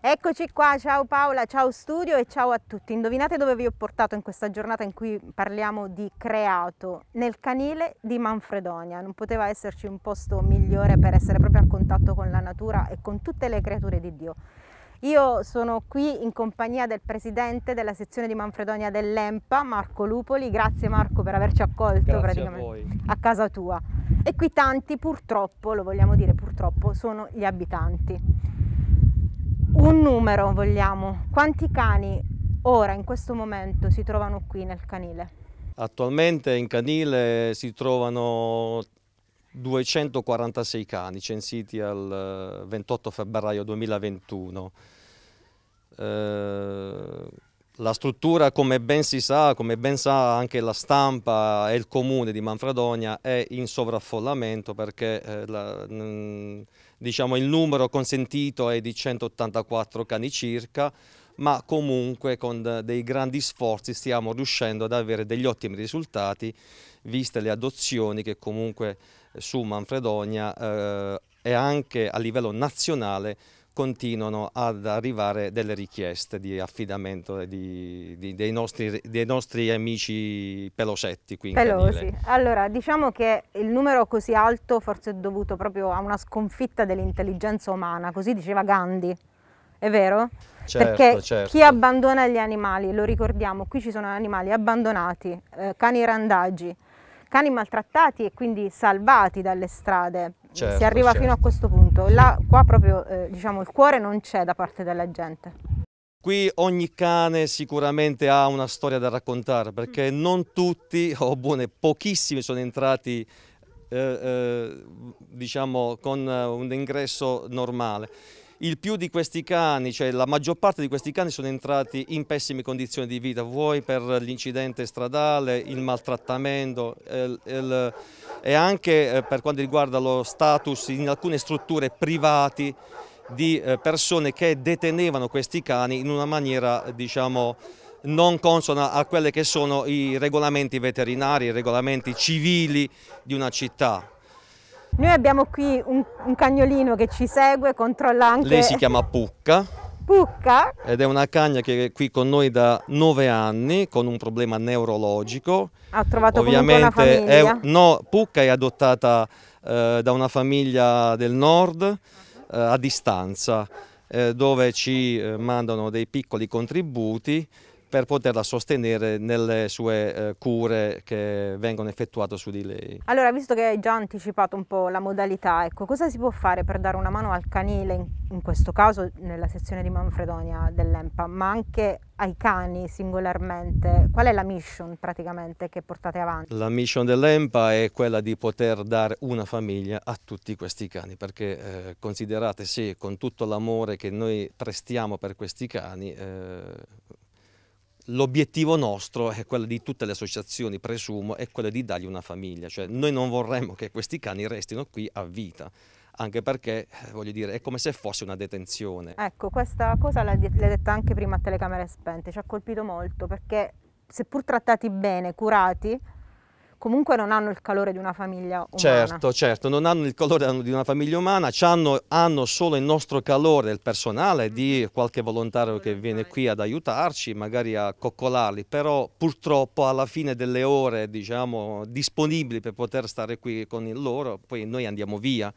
Eccoci qua, ciao Paola, ciao studio e ciao a tutti. Indovinate dove vi ho portato in questa giornata in cui parliamo di creato? Nel canile di Manfredonia. Non poteva esserci un posto migliore per essere proprio a contatto con la natura e con tutte le creature di Dio. Io sono qui in compagnia del presidente della sezione di Manfredonia dell'EMPA, Marco Lupoli. Grazie Marco per averci accolto Grazie praticamente a, a casa tua. E qui tanti purtroppo, lo vogliamo dire purtroppo, sono gli abitanti un numero vogliamo, quanti cani ora in questo momento si trovano qui nel canile? Attualmente in canile si trovano 246 cani censiti al 28 eh, febbraio 2021. Eh, la struttura, come ben si sa, come ben sa anche la stampa e il comune di Manfredonia, è in sovraffollamento perché eh, la, mh, mm, diciamo, il numero consentito è di 184 cani circa, ma comunque con dei grandi sforzi stiamo riuscendo ad avere degli ottimi risultati, viste le adozioni che comunque su Manfredonia eh, e anche a livello nazionale continuano ad arrivare delle richieste di affidamento di, di, dei, nostri, dei, nostri, amici pelosetti. Qui Pelosi. Allora, diciamo che il numero così alto forse è dovuto proprio a una sconfitta dell'intelligenza umana, così diceva Gandhi, è vero? Certo, Perché certo. chi abbandona gli animali, lo ricordiamo, qui ci sono animali abbandonati, eh, cani randaggi, cani maltrattati e quindi salvati dalle strade certo, si arriva certo. fino a certo. questo punto. Là, qua proprio eh, diciamo, il cuore non c'è da parte della gente. Qui ogni cane sicuramente ha una storia da raccontare perché mm. non tutti, o buone, pochissimi sono entrati eh, eh, diciamo, con eh, un ingresso normale il più di questi cani, cioè la maggior parte di questi cani sono entrati in pessime condizioni di vita, vuoi per l'incidente stradale, il maltrattamento il, eh, il, eh, e anche eh, per quanto riguarda lo status in alcune strutture privati di persone che detenevano questi cani in una maniera diciamo non consona a quelli che sono i regolamenti veterinari, i regolamenti civili di una città. Noi abbiamo qui un, un cagnolino che ci segue, controlla anche... Lei si chiama Pucca. Pucca? Ed è una cagna che è qui con noi da nove anni, con un problema neurologico. Ha trovato Ovviamente comunque una famiglia? È, no, Pucca è adottata eh, da una famiglia del nord eh, a distanza, eh, dove ci eh, mandano dei piccoli contributi per poterla sostenere nelle sue eh, cure che vengono effettuate su di lei. Allora, visto che hai già anticipato un po' la modalità, ecco, cosa si può fare per dare una mano al canile, in, in questo caso nella sezione di Manfredonia dell'EMPA, ma anche ai cani singolarmente? Qual è la mission praticamente che portate avanti? La mission dell'EMPA è quella di poter dare una famiglia a tutti questi cani, perché eh, considerate sì, con tutto l'amore che noi prestiamo per questi cani, eh, l'obiettivo nostro è quello di tutte le associazioni, presumo, è quello di dargli una famiglia, cioè noi non vorremmo che questi cani restino qui a vita anche perché, eh, voglio dire, è come se fosse una detenzione. Ecco, questa cosa l'hai detta anche prima a telecamere spente, ci ha colpito molto perché seppur trattati bene, curati, comunque non hanno il calore di una famiglia umana. Certo, certo, non hanno il calore di una famiglia umana, hanno, hanno solo il nostro calore, il personale di qualche volontario che viene qui ad aiutarci, magari a coccolarli, però purtroppo alla fine delle ore diciamo, disponibili per poter stare qui con loro, poi noi andiamo via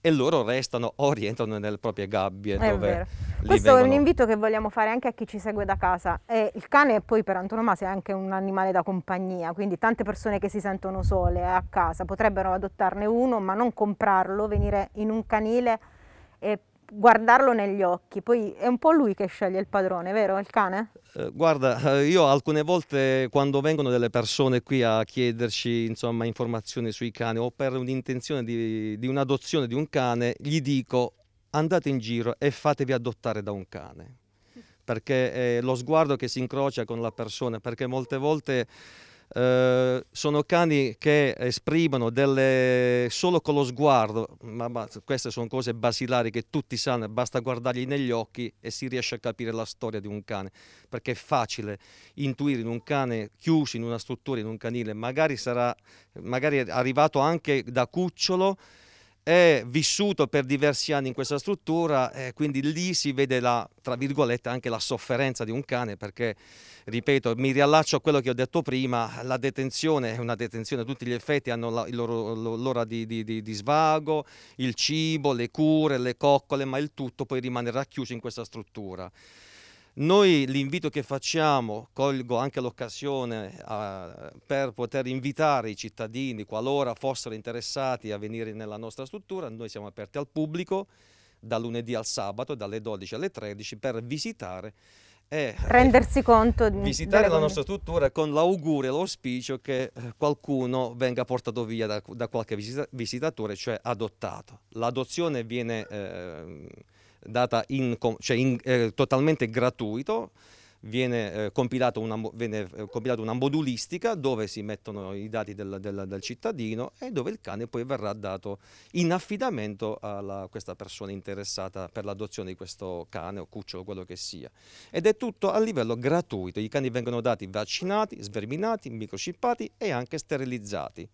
e loro restano o rientrano nelle proprie gabbie. È Questo vengono... è un invito che vogliamo fare anche a chi ci segue da casa. E il cane è poi per antonomasia è anche un animale da compagnia, quindi tante persone che si sentono sole a casa potrebbero adottarne uno, ma non comprarlo, venire in un canile e guardarlo negli occhi, poi è un po' lui che sceglie il padrone, vero? Il cane? Eh, guarda, eh, io alcune volte quando vengono delle persone qui a chiederci insomma, informazioni sui cani o per un'intenzione di, di un'adozione di un cane, gli dico andate in giro e fatevi adottare da un cane, perché è eh, lo sguardo che si incrocia con la persona, perché molte volte eh, sono cani che esprimono delle, solo con lo sguardo, ma, ma, queste sono cose basilari che tutti sanno, basta guardargli negli occhi e si riesce a capire la storia di un cane, perché è facile intuire in un cane chiuso in una struttura, in un canile, magari, sarà, magari è arrivato anche da cucciolo, è vissuto per diversi anni in questa struttura e eh, quindi lì si vede la, tra virgolette anche la sofferenza di un cane perché ripeto mi riallaccio a quello che ho detto prima la detenzione è una detenzione a tutti gli effetti hanno l'ora di, di, di, di, svago il cibo le cure le coccole ma il tutto poi rimane racchiuso in questa struttura noi l'invito che facciamo, colgo anche l'occasione per poter invitare i cittadini, qualora fossero interessati a venire nella nostra struttura, noi siamo aperti al pubblico da lunedì al sabato, dalle 12 alle 13, per visitare e eh, rendersi conto di visitare la nostra struttura con l'augurio e l'auspicio che eh, qualcuno venga portato via da, da qualche visita, visitatore, cioè adottato. L'adozione viene eh, data in, cioè in, eh, totalmente gratuito. Viene, eh, eh compilata una, una, modulistica dove si mettono i dati del, del, del, cittadino e dove il cane poi verrà dato in affidamento a questa persona interessata per l'adozione di questo cane o cucciolo, quello che sia. Ed è tutto a livello gratuito. I cani vengono dati vaccinati, sverminati, microchippati e anche sterilizzati.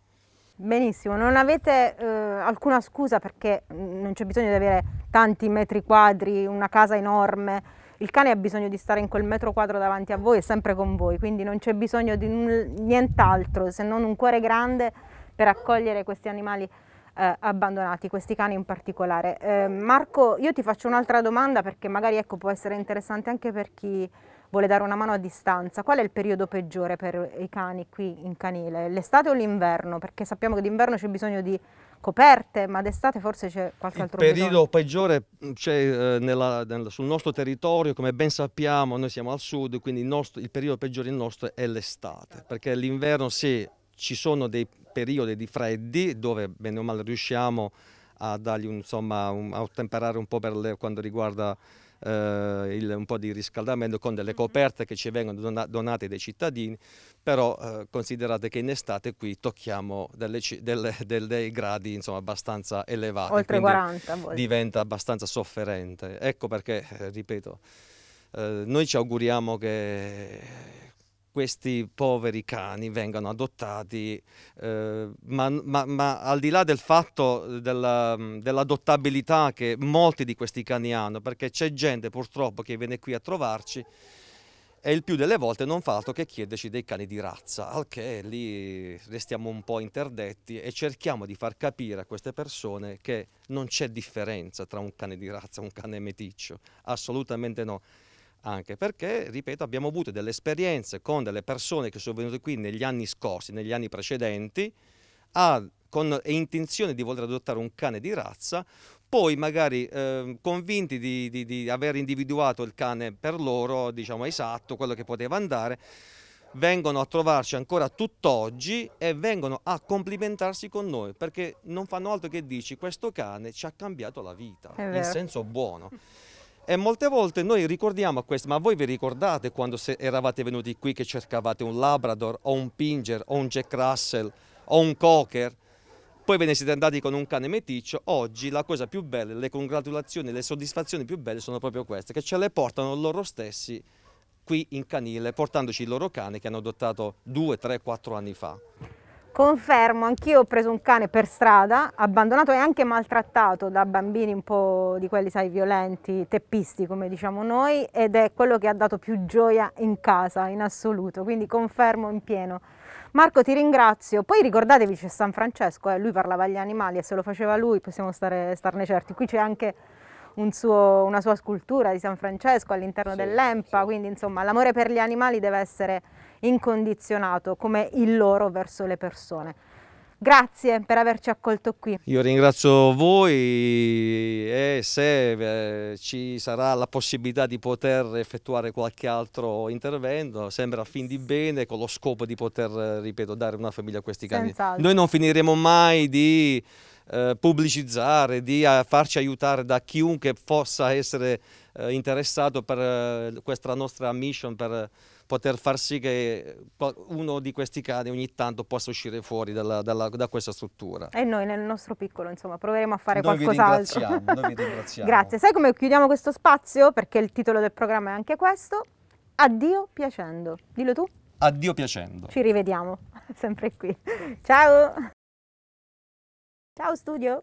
Benissimo, non avete eh, alcuna scusa perché non c'è bisogno di avere tanti metri quadri, una casa enorme. Il cane ha bisogno di stare in quel metro quadro davanti a voi e sempre con voi, quindi non c'è bisogno di nient'altro se non un cuore grande per accogliere questi animali eh, abbandonati, questi cani in particolare. Eh, Marco, io ti faccio un'altra domanda perché magari ecco, può essere interessante anche per chi vuole dare una mano a distanza, qual è il periodo peggiore per i cani qui in canile? L'estate o l'inverno? Perché sappiamo che d'inverno c'è bisogno di coperte, ma d'estate forse c'è qualche altro Il periodo peggiore mm, c'è eh, sul nostro territorio, come ben sappiamo noi siamo al sud, quindi il, nostro, il periodo peggiore il nostro è l'estate, perché l'inverno sì, ci sono dei periodi di freddi dove bene o male riusciamo a dargli un, insomma, un, a ottemperare un po' per le, quando riguarda eh, il, un po' di riscaldamento con delle mhm. coperte che ci vengono dona, donate dai cittadini, però eh, considerate che in estate qui tocchiamo delle, delle, delle, dei gradi insomma, abbastanza elevati, Oltre 40, voi. diventa abbastanza sofferente. Ecco perché, eh, ripeto, eh, noi ci auguriamo che questi poveri cani vengano adottati, eh, ma, ma, ma, al di là del fatto della, dell'adottabilità che molti di questi cani hanno, perché c'è gente purtroppo che viene qui a trovarci e il più delle volte non fa altro che chiederci dei cani di razza, al che lì restiamo un po' interdetti e cerchiamo di far capire a queste persone che non c'è differenza tra un cane di razza e un cane meticcio, assolutamente no anche perché, ripeto, abbiamo avuto delle esperienze con delle persone che sono venute qui negli anni scorsi, negli anni precedenti, a, con intenzione di voler adottare un cane di razza, poi magari eh, convinti di, di, di, aver individuato il cane per loro, diciamo esatto, quello che poteva andare, vengono a trovarci ancora tutt'oggi e vengono a complimentarsi con noi perché non fanno altro che dici questo cane ci ha cambiato la vita, in senso buono. E molte volte noi ricordiamo questo, ma voi vi ricordate quando eravate venuti qui che cercavate un Labrador o un Pinger o un Jack Russell o un Cocker? Poi ve ne siete andati con un cane meticcio, oggi la cosa più bella, le congratulazioni, le soddisfazioni più belle sono proprio queste, che ce le portano loro stessi qui in canile, portandoci il loro cane che hanno adottato due, tre, quattro anni fa. Confermo, anch'io ho preso un cane per strada, abbandonato e anche maltrattato da bambini un po' di quelli, sai, violenti, teppisti come diciamo noi, ed è quello che ha dato più gioia in casa, in assoluto, quindi confermo in pieno. Marco ti ringrazio, poi ricordatevi c'è San Francesco, eh, lui parlava agli animali e se lo faceva lui possiamo stare, starne certi, qui c'è anche un suo, una sua scultura di San Francesco all'interno sì, dell'EMPA, sì. quindi insomma l'amore per gli animali deve essere incondizionato come il loro verso le persone. Grazie per averci accolto qui. Io ringrazio voi e se eh, ci sarà la possibilità di poter effettuare qualche altro intervento, sempre a fin di bene con lo scopo di poter, eh, ripeto, dare una famiglia a questi cani. Noi non finiremo mai di eh, pubblicizzare, di eh, farci aiutare da chiunque possa essere eh, interessato per questa nostra mission, per poter far sì che uno di questi cani ogni tanto possa uscire fuori dalla, dalla, da questa struttura. E noi nel nostro piccolo insomma proveremo a fare qualcos'altro. noi vi ringraziamo. Grazie, sai come chiudiamo questo spazio? Perché il titolo del programma è anche questo. Addio piacendo. Dillo tu. Addio piacendo. Ci rivediamo sempre qui. Ciao. Ciao studio.